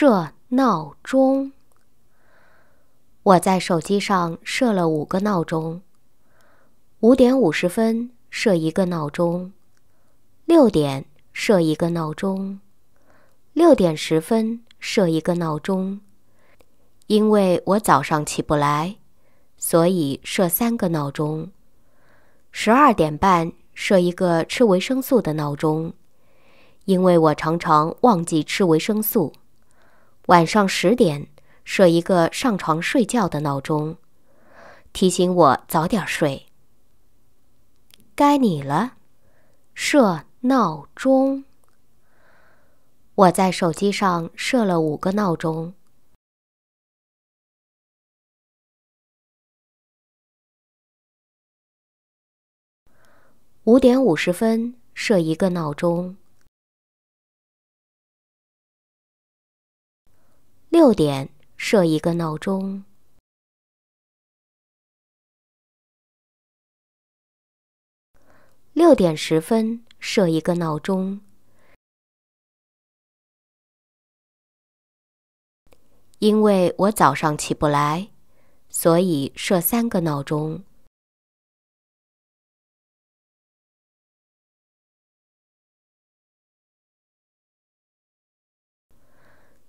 设闹钟。我在手机上设了五个闹钟：五点五十分设一个闹钟，六点设一个闹钟，六点十分设一个闹钟。因为我早上起不来，所以设三个闹钟。十二点半设一个吃维生素的闹钟，因为我常常忘记吃维生素。晚上十点设一个上床睡觉的闹钟，提醒我早点睡。该你了，设闹钟。我在手机上设了五个闹钟，五点五十分设一个闹钟。六点设一个闹钟，六点十分设一个闹钟，因为我早上起不来，所以设三个闹钟。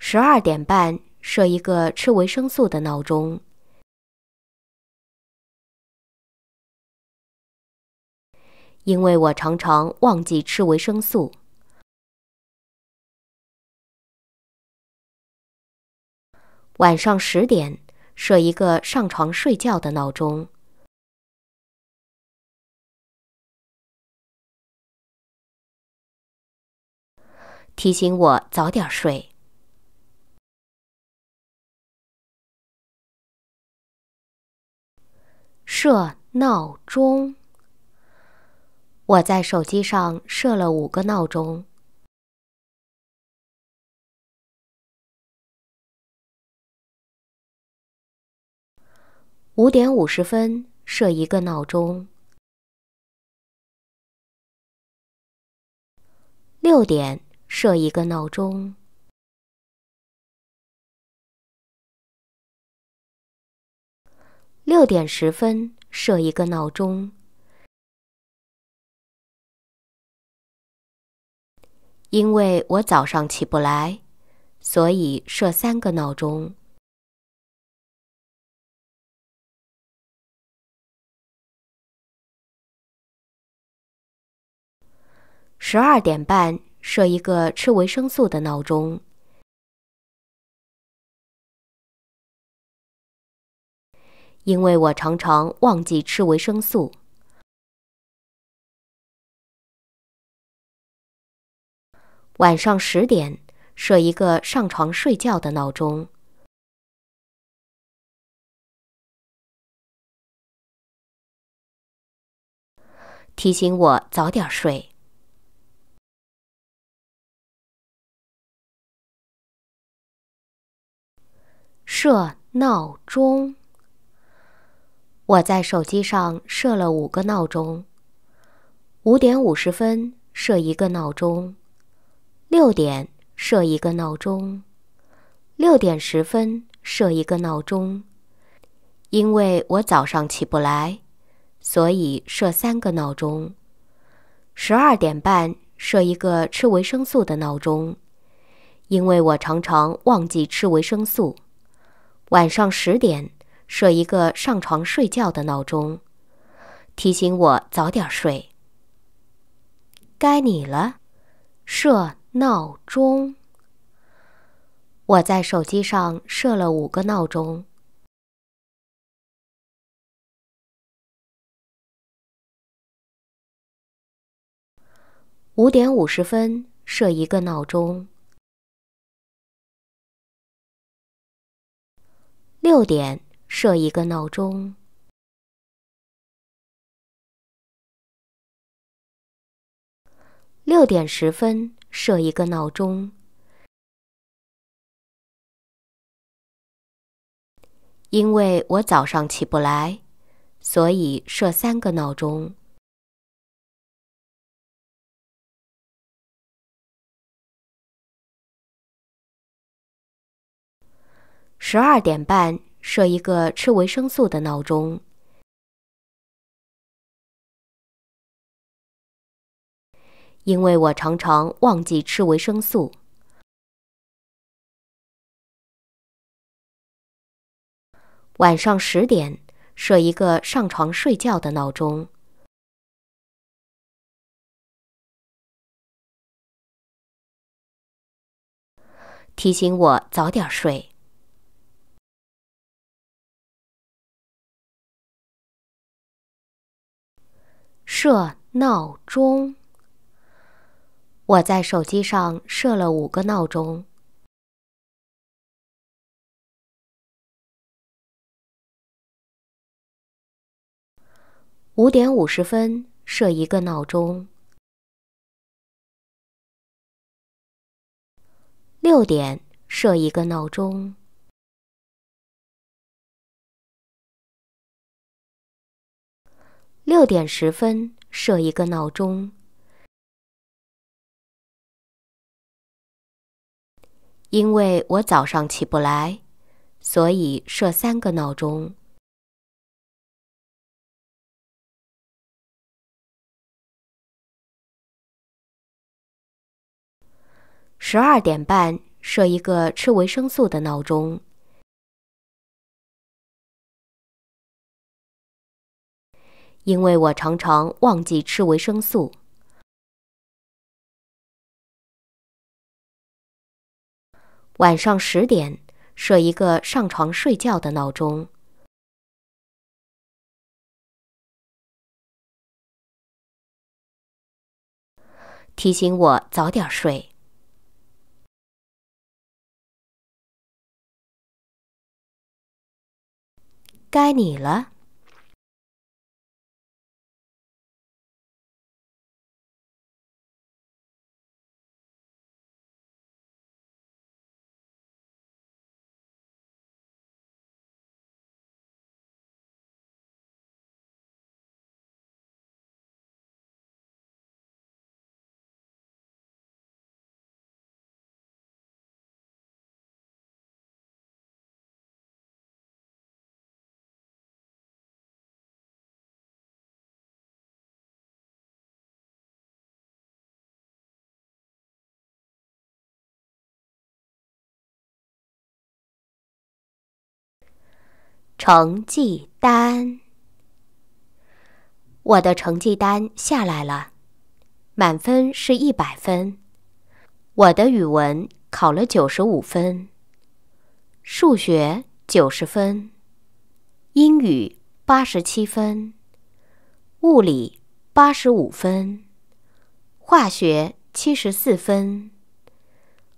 十二点半设一个吃维生素的闹钟，因为我常常忘记吃维生素。晚上十点设一个上床睡觉的闹钟，提醒我早点睡。设闹钟。我在手机上设了五个闹钟：五点五十分设一个闹钟，六点设一个闹钟。六点十分设一个闹钟，因为我早上起不来，所以设三个闹钟。十二点半设一个吃维生素的闹钟。因为我常常忘记吃维生素。晚上十点设一个上床睡觉的闹钟，提醒我早点睡。设闹钟。我在手机上设了五个闹钟。五点五十分设一个闹钟，六点设一个闹钟，六点十分设一个闹钟。因为我早上起不来，所以设三个闹钟。十二点半设一个吃维生素的闹钟，因为我常常忘记吃维生素。晚上十点。设一个上床睡觉的闹钟，提醒我早点睡。该你了，设闹钟。我在手机上设了五个闹钟：五点五十分设一个闹钟，六点。设一个闹钟，六点十分。设一个闹钟，因为我早上起不来，所以设三个闹钟，十二点半。设一个吃维生素的闹钟，因为我常常忘记吃维生素。晚上十点设一个上床睡觉的闹钟，提醒我早点睡。设闹钟。我在手机上设了五个闹钟：五点五十分设一个闹钟，六点设一个闹钟。六点十分设一个闹钟，因为我早上起不来，所以设三个闹钟。十二点半设一个吃维生素的闹钟。因为我常常忘记吃维生素。晚上十点设一个上床睡觉的闹钟，提醒我早点睡。该你了。成绩单，我的成绩单下来了，满分是一百分。我的语文考了九十五分，数学九十分，英语八十七分，物理八十五分，化学七十四分，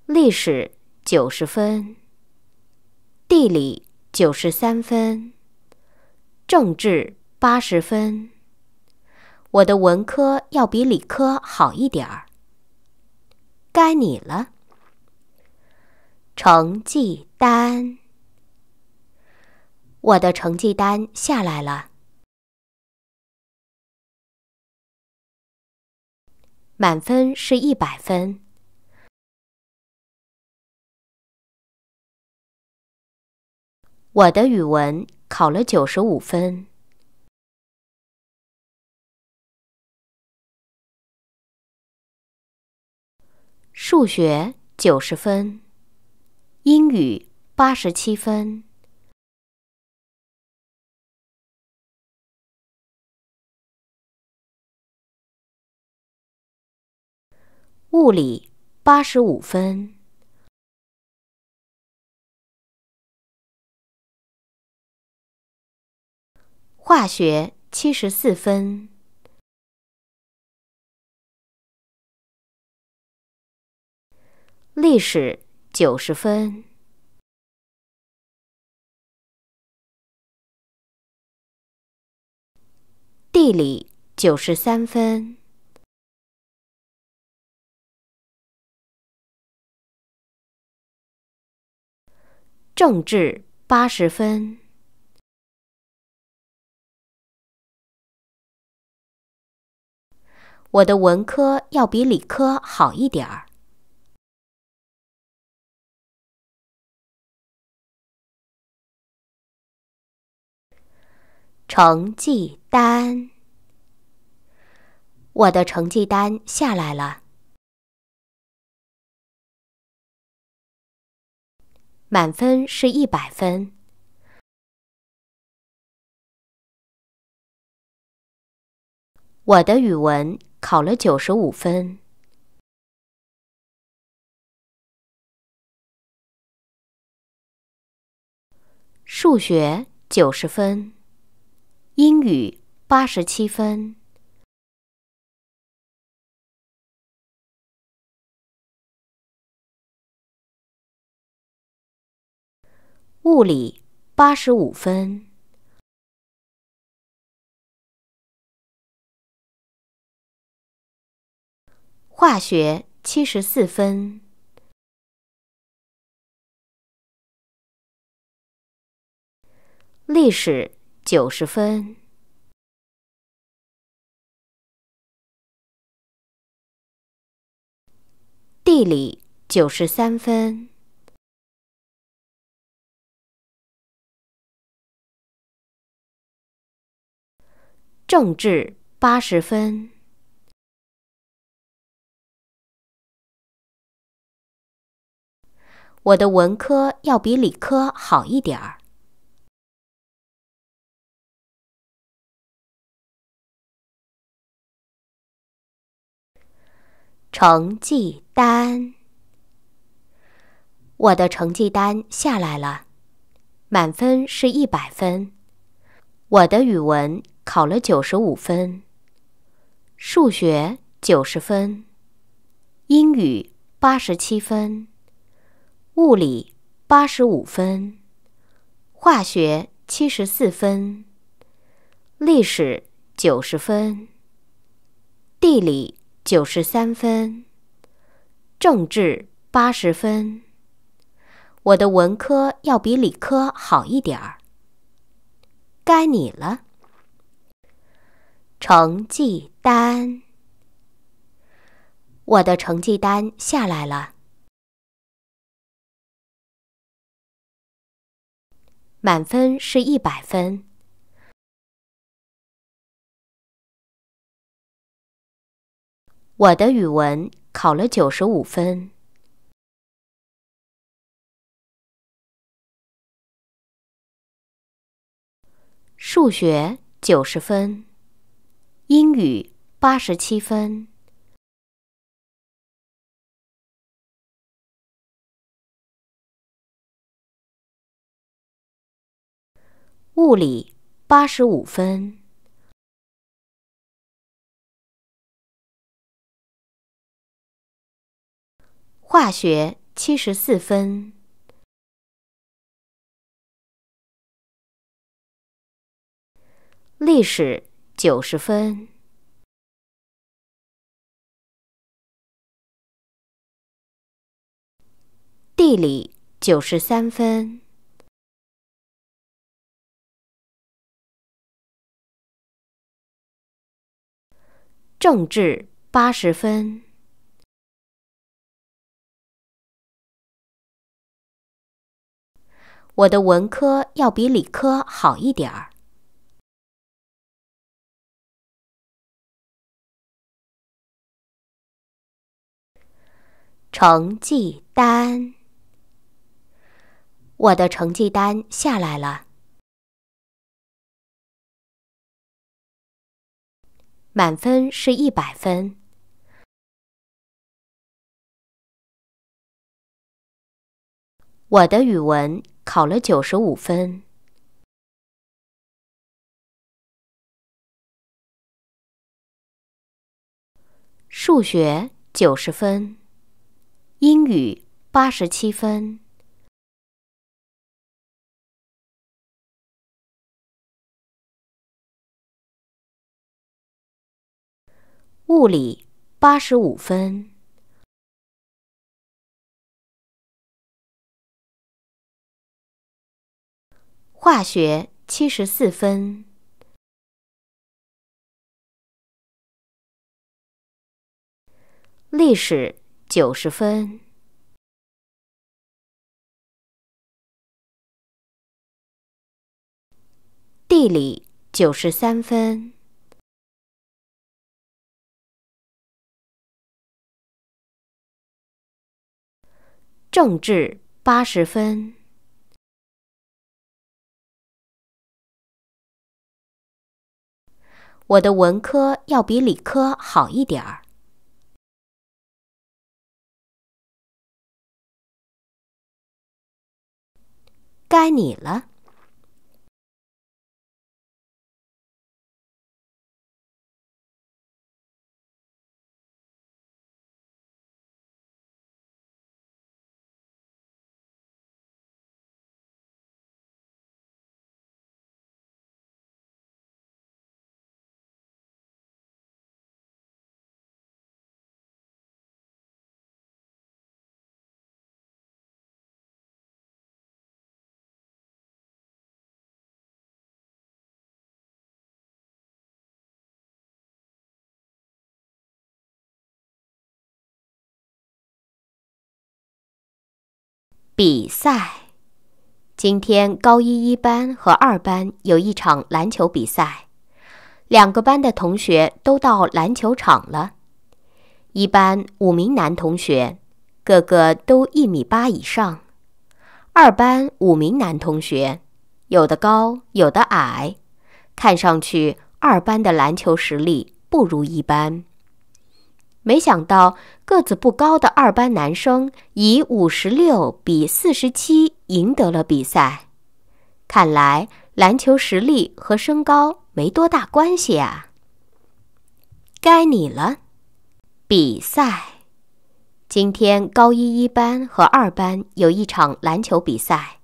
历史九十分，地理。九十三分，政治八十分。我的文科要比理科好一点儿。该你了，成绩单。我的成绩单下来了，满分是一百分。我的语文考了九十五分，数学九十分，英语八十七分，物理八十五分。化学七十四分，历史九十分，地理九十三分，政治八十分。我的文科要比理科好一点儿。成绩单，我的成绩单下来了，满分是一百分。我的语文。考了九十五分，数学九十分，英语八十七分，物理八十五分。化学七十四分，历史九十分，地理九十三分，政治八十分。我的文科要比理科好一点儿。成绩单，我的成绩单下来了，满分是一百分。我的语文考了九十五分，数学九十分，英语八十七分。物理八十五分，化学七十四分，历史九十分，地理九十三分，政治八十分。我的文科要比理科好一点儿。该你了，成绩单，我的成绩单下来了。满分是一百分，我的语文考了九十五分，数学九十分，英语八十七分。物理八十五分，化学七十四分，历史九十分，地理九十三分。政治八十分，我的文科要比理科好一点儿。成绩单，我的成绩单下来了。满分是一百分，我的语文考了九十五分，数学九十分，英语八十七分。物理八十五分，化学七十四分，历史九十分，地理九十三分。政治八十分，我的文科要比理科好一点儿。该你了。比赛，今天高一一班和二班有一场篮球比赛，两个班的同学都到篮球场了。一班五名男同学，个个都一米八以上；二班五名男同学，有的高，有的矮，看上去二班的篮球实力不如一班。没想到。个子不高的二班男生以五十六比四十七赢得了比赛，看来篮球实力和身高没多大关系啊。该你了，比赛。今天高一一班和二班有一场篮球比赛。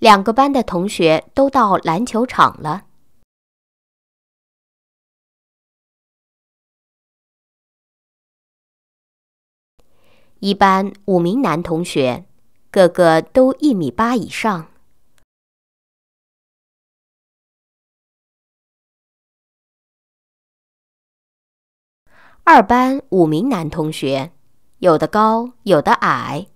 两个班的同学都到篮球场了。一班五名男同学，个个都一米八以上。二班五名男同学，有的高，有的矮。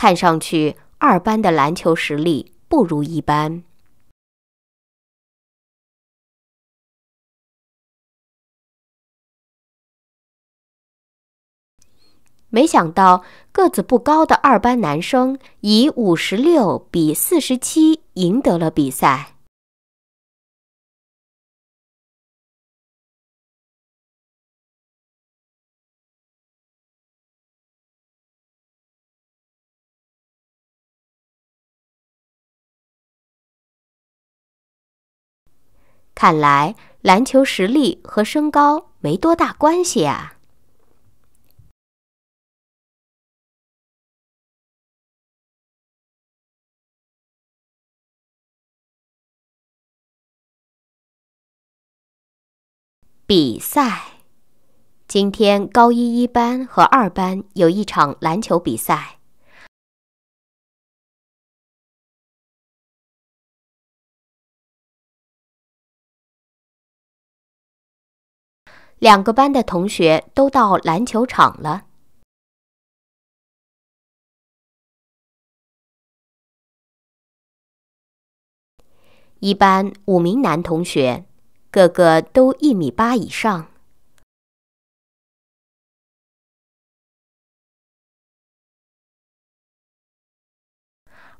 看上去，二班的篮球实力不如一班。没想到，个子不高的二班男生以五十六比四十七赢得了比赛。看来篮球实力和身高没多大关系啊！比赛，今天高一一班和二班有一场篮球比赛。两个班的同学都到篮球场了。一班五名男同学，个个都一米八以上。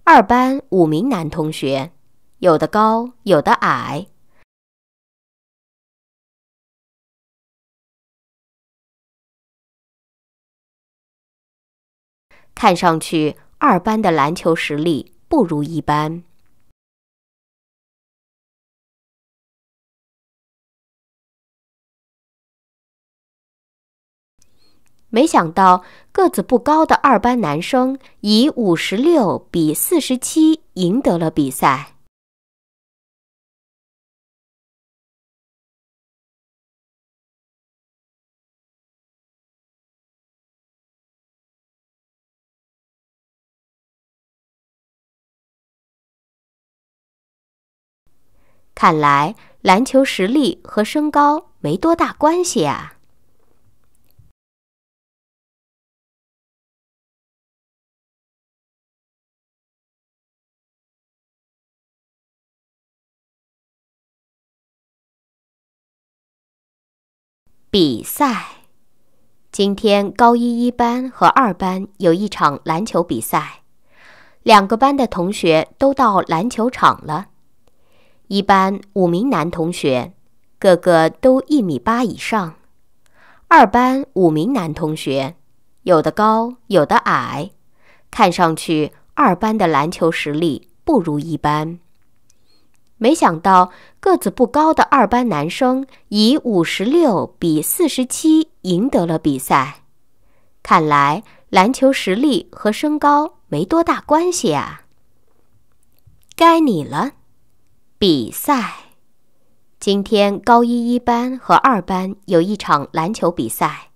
二班五名男同学，有的高，有的矮。看上去，二班的篮球实力不如一班。没想到，个子不高的二班男生以五十六比四十七赢得了比赛。看来篮球实力和身高没多大关系啊！比赛，今天高一一班和二班有一场篮球比赛，两个班的同学都到篮球场了。一班五名男同学，个个都一米八以上。二班五名男同学，有的高，有的矮，看上去二班的篮球实力不如一班。没想到个子不高的二班男生以五十六比四十七赢得了比赛。看来篮球实力和身高没多大关系啊。该你了。比赛，今天高一一班和二班有一场篮球比赛。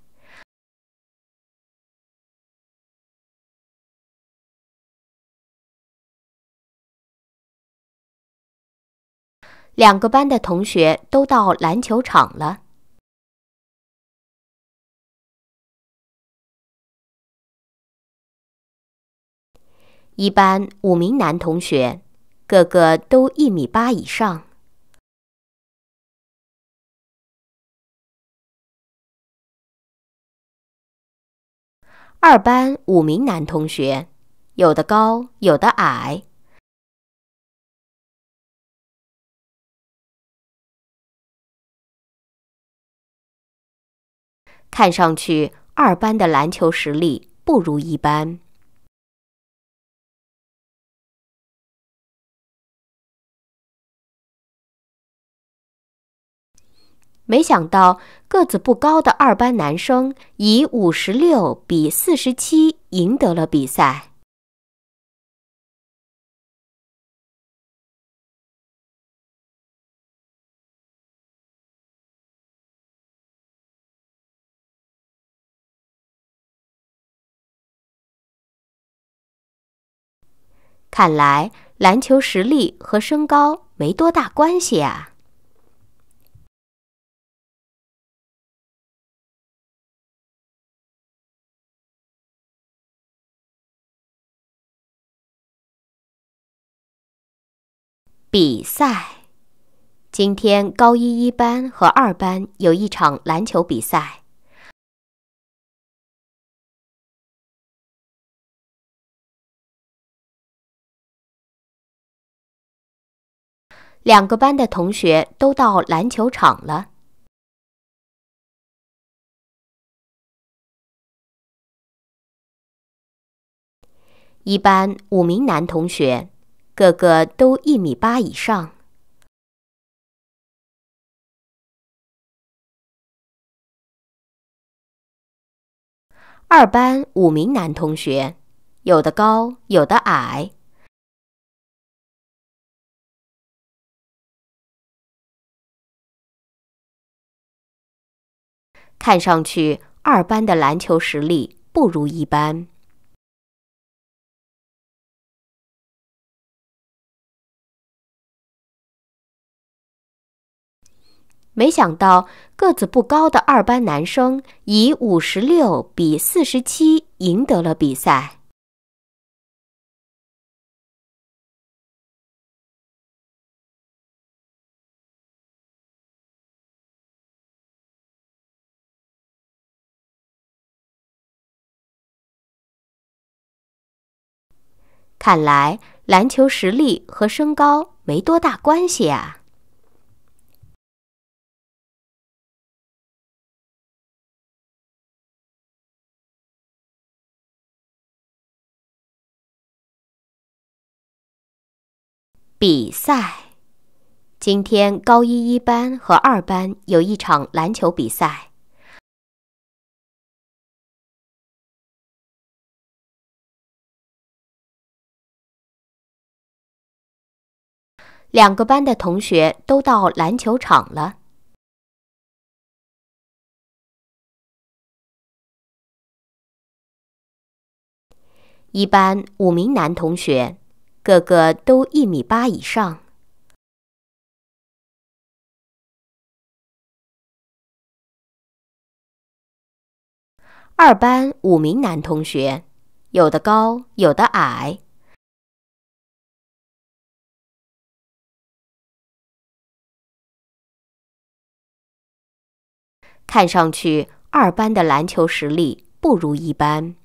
两个班的同学都到篮球场了。一班五名男同学。个个都一米八以上。二班五名男同学，有的高，有的矮。看上去，二班的篮球实力不如一班。没想到，个子不高的二班男生以五十六比四十七赢得了比赛。看来，篮球实力和身高没多大关系啊。比赛，今天高一一班和二班有一场篮球比赛。两个班的同学都到篮球场了。一班五名男同学。个个都一米八以上。二班五名男同学，有的高，有的矮，看上去二班的篮球实力不如一班。没想到，个子不高的二班男生以五十六比四十七赢得了比赛。看来，篮球实力和身高没多大关系啊！赛，今天高一一班和二班有一场篮球比赛。两个班的同学都到篮球场了。一班五名男同学。个个都一米八以上。二班五名男同学，有的高，有的矮。看上去，二班的篮球实力不如一班。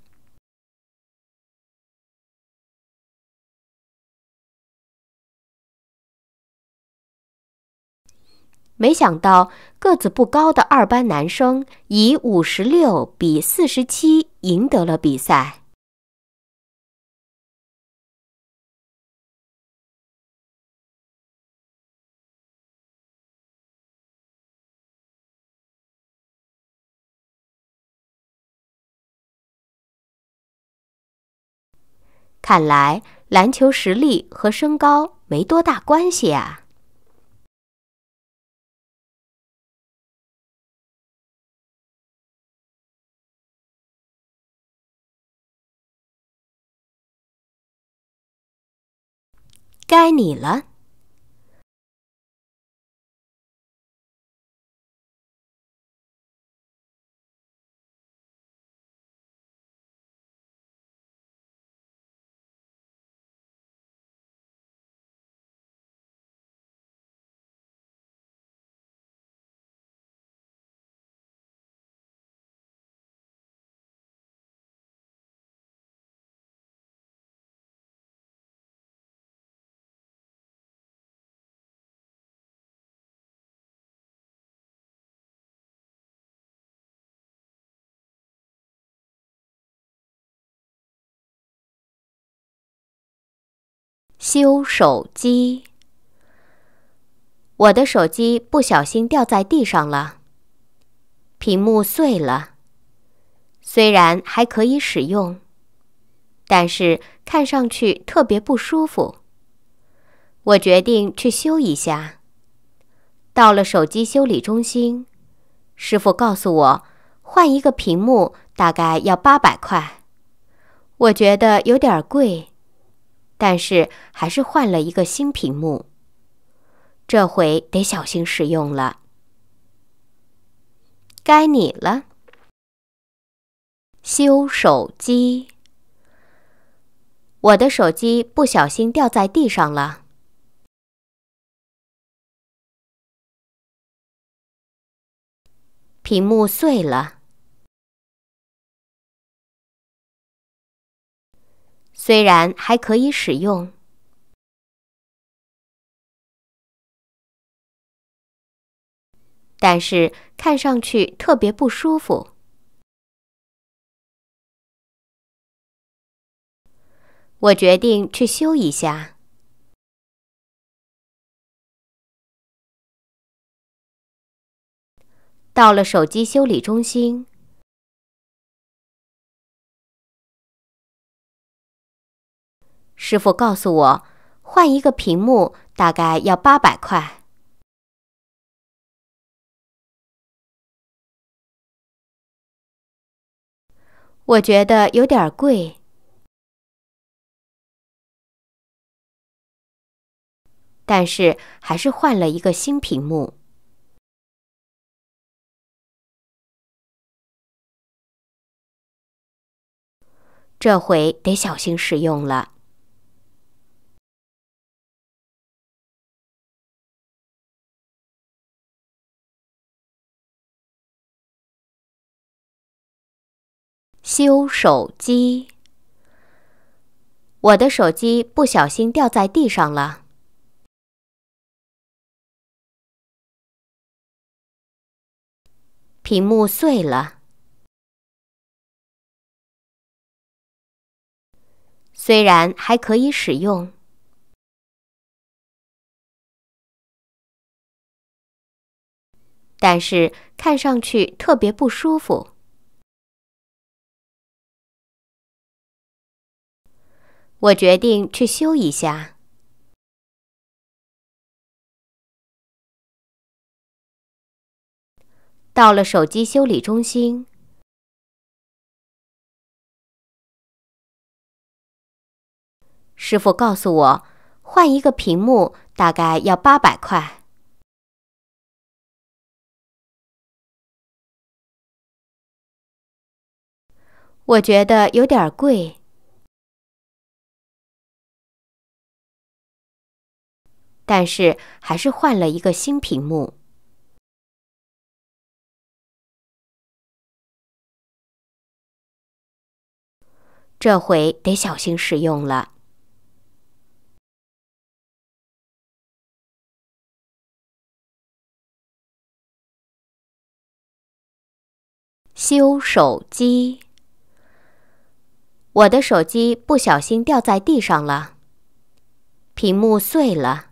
没想到，个子不高的二班男生以五十六比四十七赢得了比赛。看来，篮球实力和身高没多大关系啊。该你了。修手机。我的手机不小心掉在地上了，屏幕碎了。虽然还可以使用，但是看上去特别不舒服。我决定去修一下。到了手机修理中心，师傅告诉我，换一个屏幕大概要八百块。我觉得有点贵。但是还是换了一个新屏幕，这回得小心使用了。该你了，修手机。我的手机不小心掉在地上了，屏幕碎了。虽然还可以使用，但是看上去特别不舒服。我决定去修一下。到了手机修理中心。师傅告诉我，换一个屏幕大概要八百块。我觉得有点贵，但是还是换了一个新屏幕。这回得小心使用了。修手机。我的手机不小心掉在地上了，屏幕碎了，虽然还可以使用，但是看上去特别不舒服。我决定去修一下。到了手机修理中心，师傅告诉我，换一个屏幕大概要八百块。我觉得有点贵。但是还是换了一个新屏幕，这回得小心使用了。修手机，我的手机不小心掉在地上了，屏幕碎了。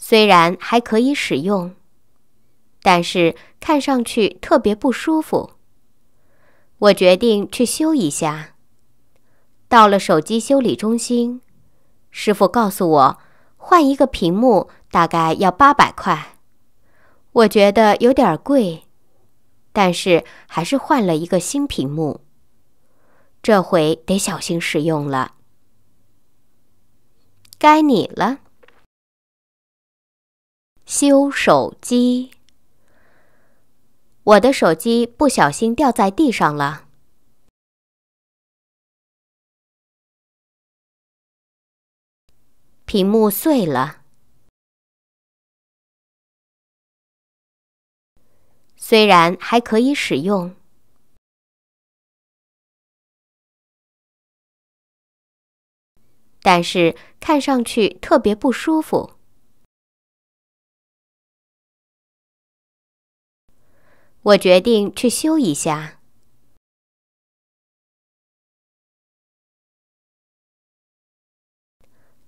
虽然还可以使用，但是看上去特别不舒服。我决定去修一下。到了手机修理中心，师傅告诉我，换一个屏幕大概要八百块。我觉得有点贵，但是还是换了一个新屏幕。这回得小心使用了。该你了。修手机。我的手机不小心掉在地上了，屏幕碎了，虽然还可以使用，但是看上去特别不舒服。我决定去修一下。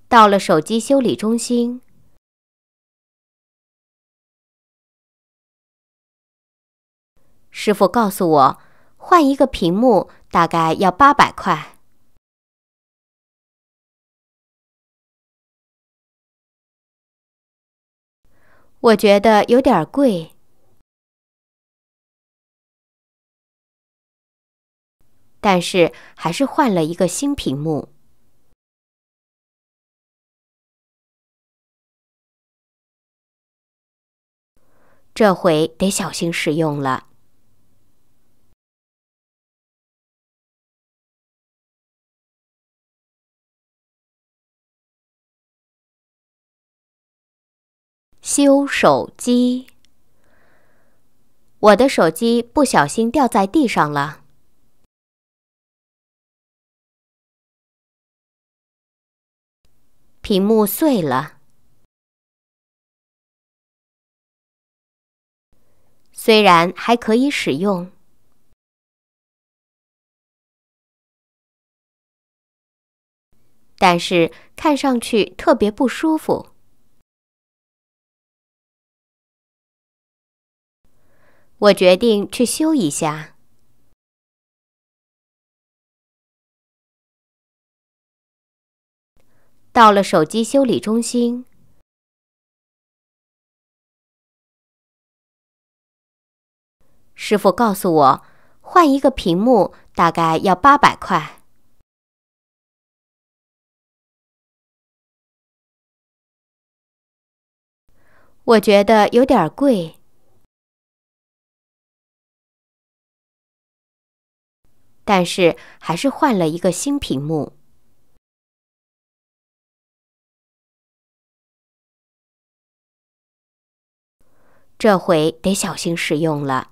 到了手机修理中心，师傅告诉我，换一个屏幕大概要八百块。我觉得有点贵。但是还是换了一个新屏幕，这回得小心使用了。修手机，我的手机不小心掉在地上了。屏幕碎了，虽然还可以使用，但是看上去特别不舒服。我决定去修一下。到了手机修理中心，师傅告诉我，换一个屏幕大概要八百块。我觉得有点贵，但是还是换了一个新屏幕。这回得小心使用了。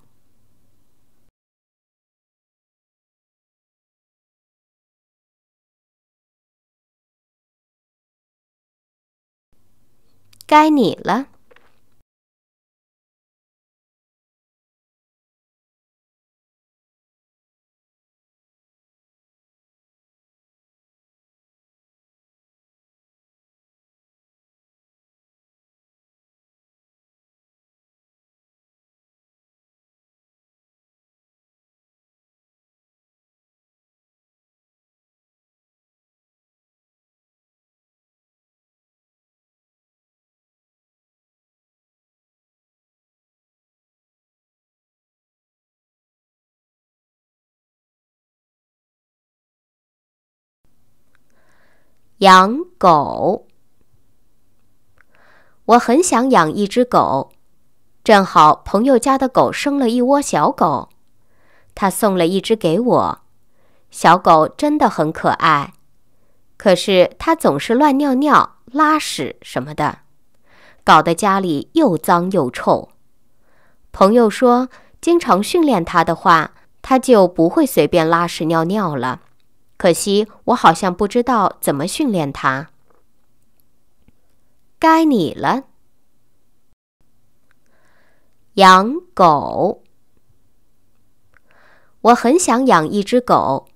该你了。养狗，我很想养一只狗。正好朋友家的狗生了一窝小狗，他送了一只给我。小狗真的很可爱，可是它总是乱尿尿、拉屎什么的，搞得家里又脏又臭。朋友说，经常训练它的话，它就不会随便拉屎尿尿了。可惜，我好像不知道怎么训练它。该你了，养狗。我很想养一只狗，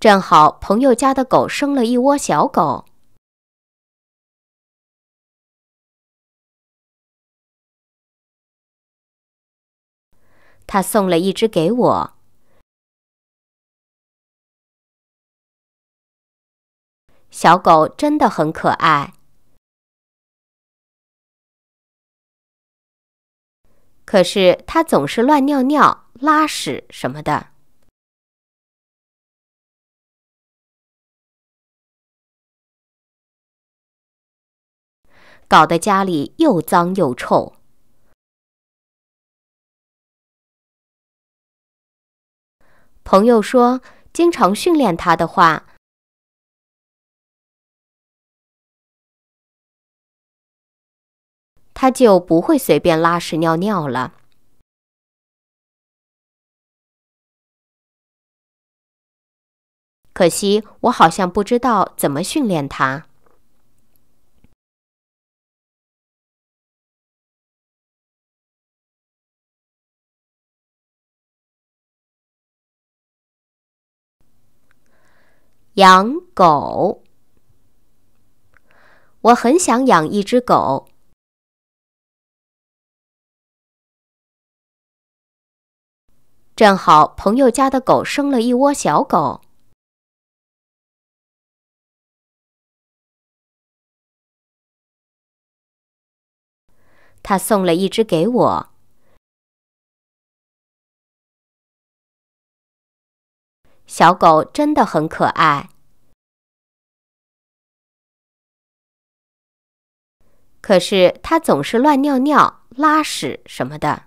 正好朋友家的狗生了一窝小狗。他送了一只给我，小狗真的很可爱，可是它总是乱尿尿、拉屎什么的，搞得家里又脏又臭。朋友说：“经常训练他的话，他就不会随便拉屎尿尿了。可惜我好像不知道怎么训练他。”养狗，我很想养一只狗。正好朋友家的狗生了一窝小狗，他送了一只给我。小狗真的很可爱，可是它总是乱尿尿、拉屎什么的，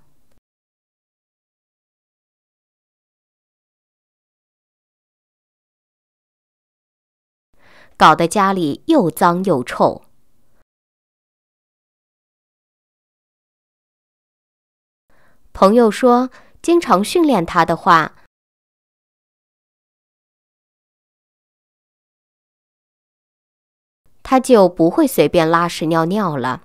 搞得家里又脏又臭。朋友说，经常训练它的话。他就不会随便拉屎尿尿了。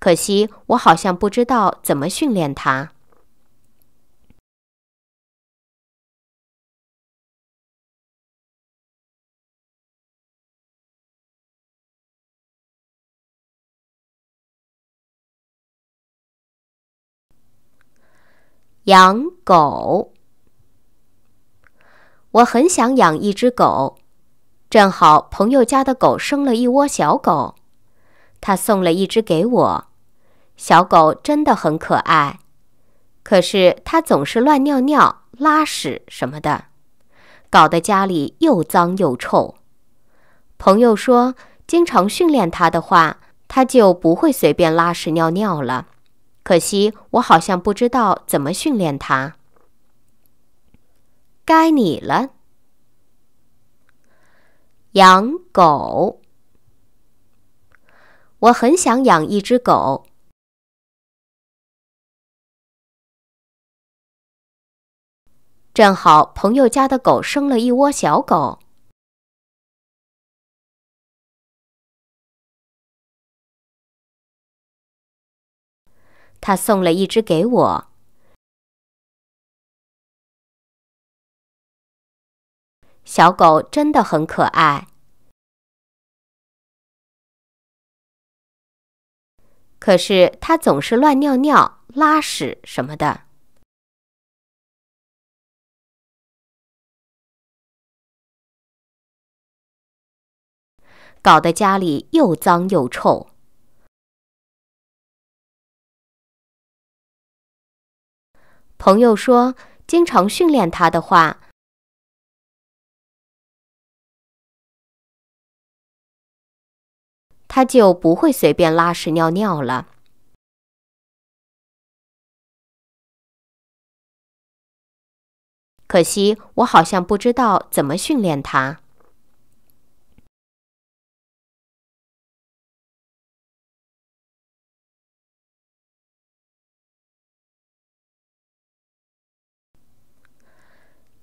可惜我好像不知道怎么训练他。养狗。我很想养一只狗，正好朋友家的狗生了一窝小狗，他送了一只给我。小狗真的很可爱，可是它总是乱尿尿、拉屎什么的，搞得家里又脏又臭。朋友说，经常训练它的话，它就不会随便拉屎尿尿了。可惜我好像不知道怎么训练它。该你了，养狗。我很想养一只狗，正好朋友家的狗生了一窝小狗，他送了一只给我。小狗真的很可爱，可是它总是乱尿尿、拉屎什么的，搞得家里又脏又臭。朋友说，经常训练它的话。他就不会随便拉屎尿尿了。可惜我好像不知道怎么训练他。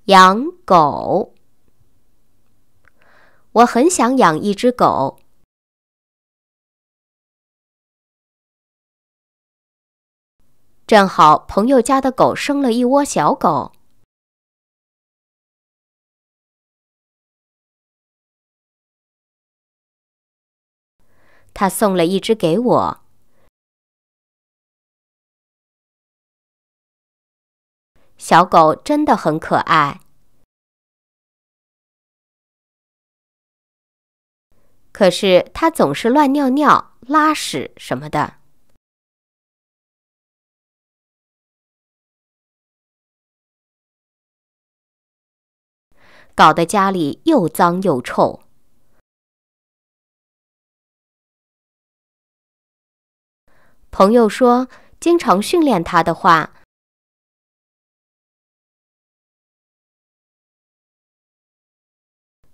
养狗，我很想养一只狗。正好朋友家的狗生了一窝小狗，他送了一只给我。小狗真的很可爱，可是它总是乱尿尿、拉屎什么的。搞得家里又脏又臭。朋友说，经常训练它的话，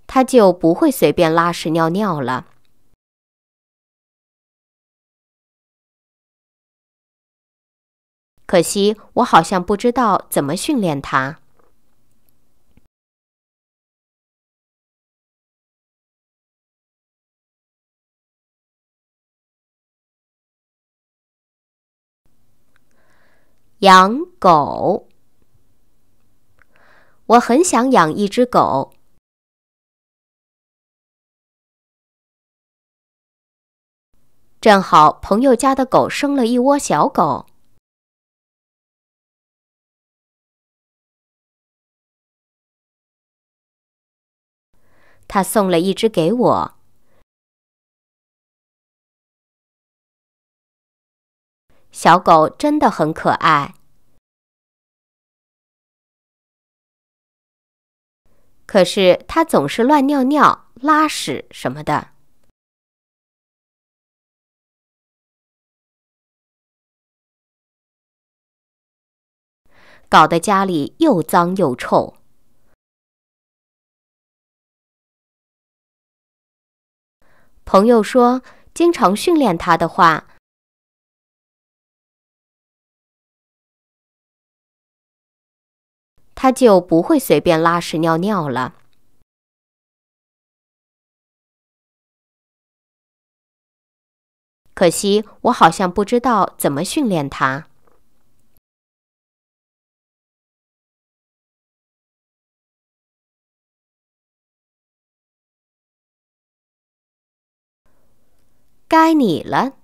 他就不会随便拉屎尿尿了。可惜，我好像不知道怎么训练它。养狗，我很想养一只狗。正好朋友家的狗生了一窝小狗，他送了一只给我。小狗真的很可爱。可是他总是乱尿尿、拉屎什么的，搞得家里又脏又臭。朋友说，经常训练他的话。他就不会随便拉屎尿尿了。可惜我好像不知道怎么训练他。该你了。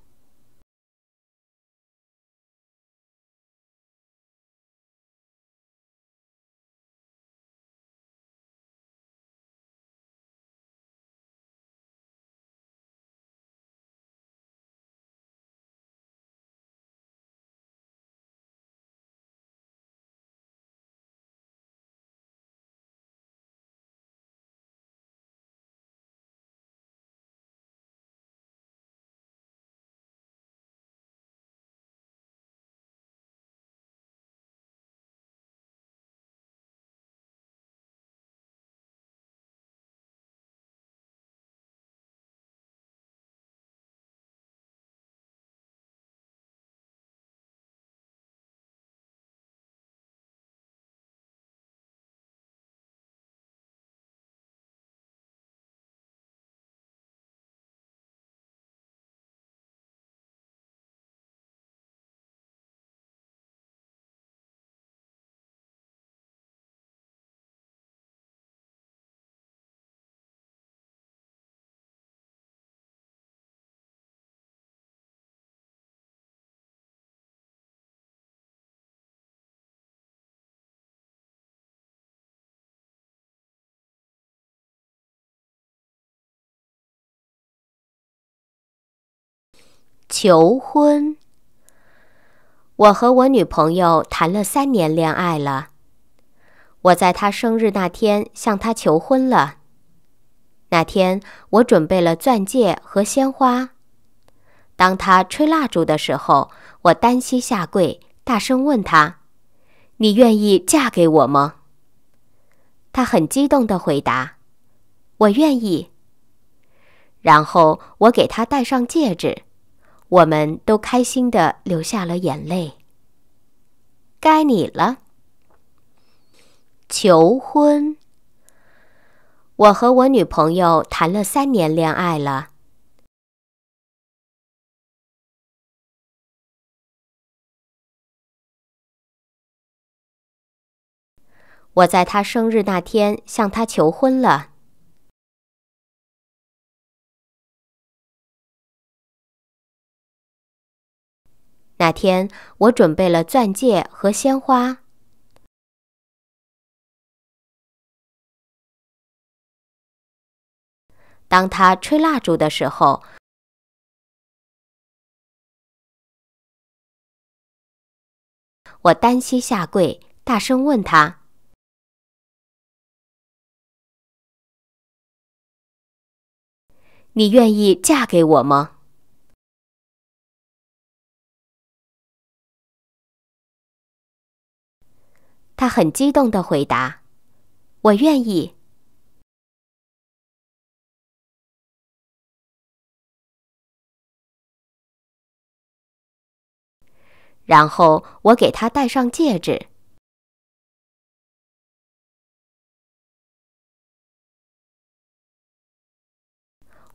求婚。我和我女朋友谈了三年恋爱了，我在她生日那天向她求婚了。那天我准备了钻戒和鲜花。当她吹蜡烛的时候，我单膝下跪，大声问她：“你愿意嫁给我吗？”她很激动地回答：“我愿意。”然后我给她戴上戒指。我们都开心的流下了眼泪。该你了，求婚。我和我女朋友谈了三年恋爱了，我在她生日那天向她求婚了。那天，我准备了钻戒和鲜花。当他吹蜡烛的时候，我单膝下跪，大声问他：“你愿意嫁给我吗？”他很激动地回答：“我愿意。”然后我给他戴上戒指，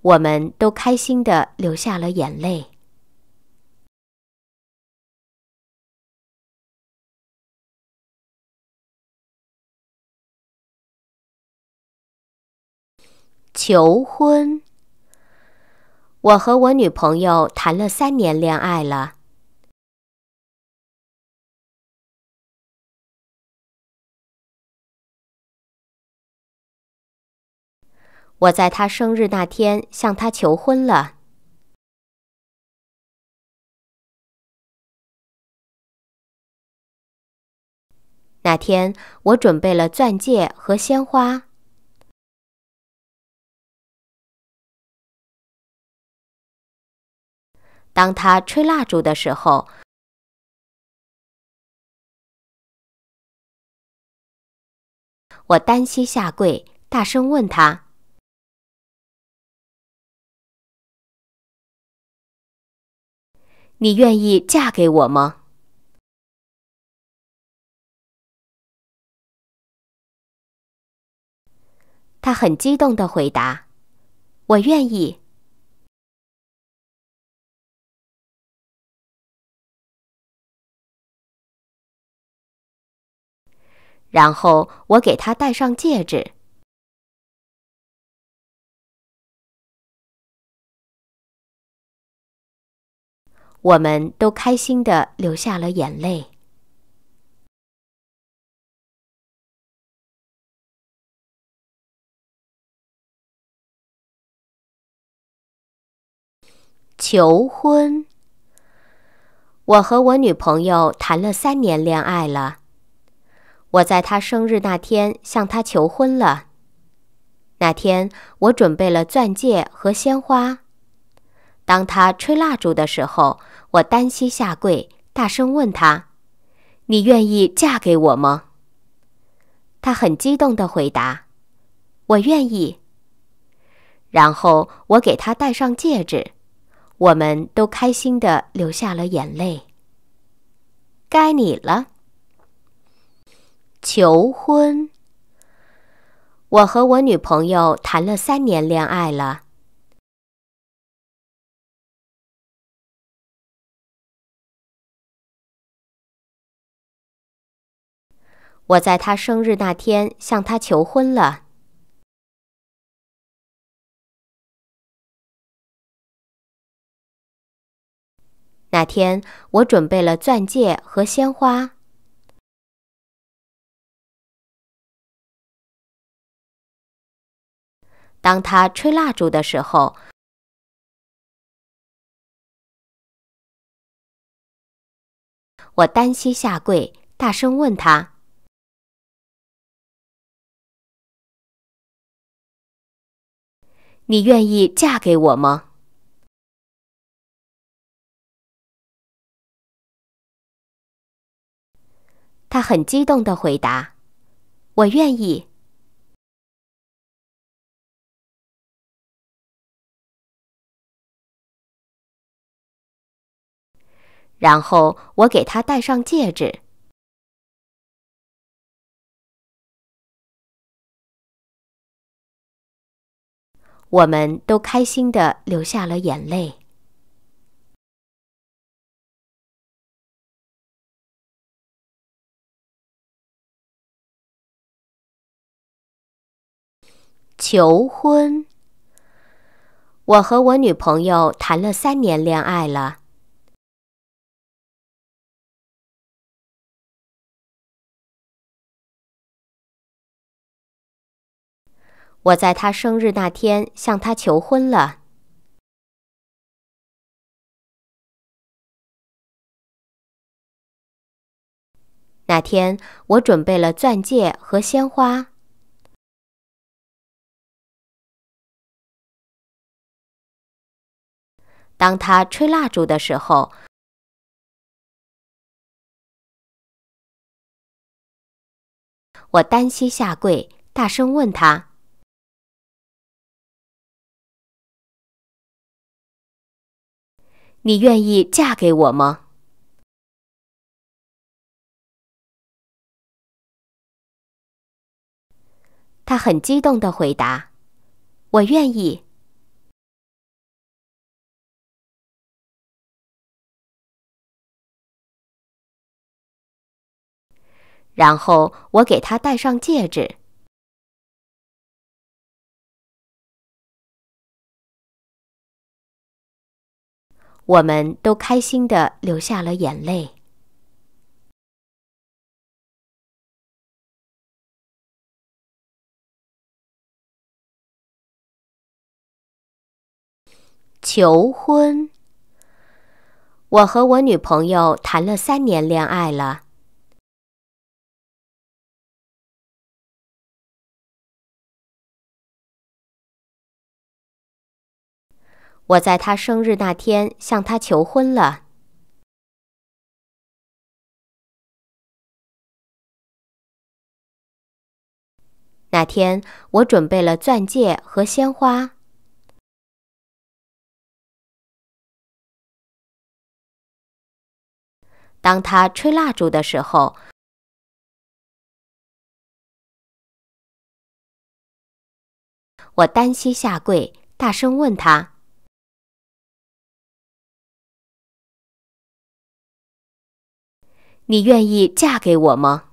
我们都开心地流下了眼泪。求婚。我和我女朋友谈了三年恋爱了。我在她生日那天向她求婚了。那天我准备了钻戒和鲜花。当他吹蜡烛的时候，我单膝下跪，大声问他：“你愿意嫁给我吗？”他很激动的回答：“我愿意。”然后我给她戴上戒指，我们都开心地流下了眼泪。求婚！我和我女朋友谈了三年恋爱了。我在他生日那天向他求婚了。那天我准备了钻戒和鲜花。当他吹蜡烛的时候，我单膝下跪，大声问他：“你愿意嫁给我吗？”他很激动的回答：“我愿意。”然后我给他戴上戒指，我们都开心的流下了眼泪。该你了。求婚。我和我女朋友谈了三年恋爱了。我在她生日那天向她求婚了。那天我准备了钻戒和鲜花。当他吹蜡烛的时候，我单膝下跪，大声问他：“你愿意嫁给我吗？”他很激动的回答：“我愿意。”然后我给她戴上戒指，我们都开心的流下了眼泪。求婚！我和我女朋友谈了三年恋爱了。我在他生日那天向他求婚了。那天我准备了钻戒和鲜花。当他吹蜡烛的时候，我单膝下跪，大声问他。你愿意嫁给我吗？他很激动地回答：“我愿意。”然后我给他戴上戒指。我们都开心的流下了眼泪。求婚，我和我女朋友谈了三年恋爱了。我在他生日那天向他求婚了。那天我准备了钻戒和鲜花。当他吹蜡烛的时候，我单膝下跪，大声问他。你愿意嫁给我吗？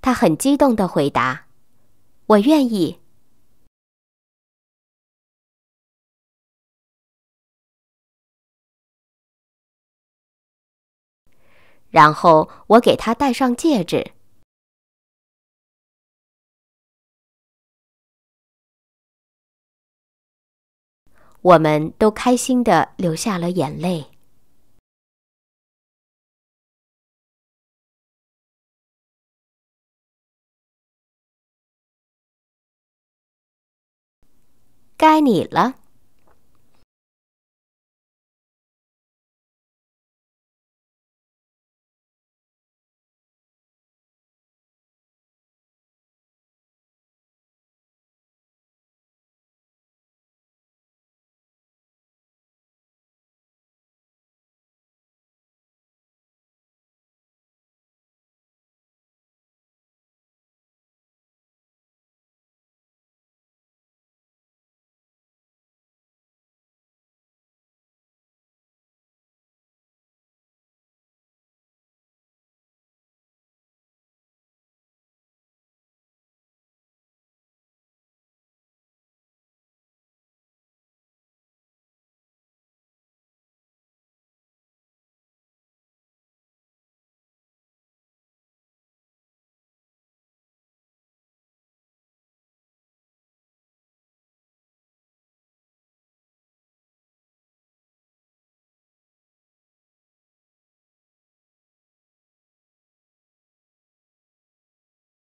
他很激动地回答：“我愿意。”然后我给他戴上戒指。我们都开心的流下了眼泪。该你了。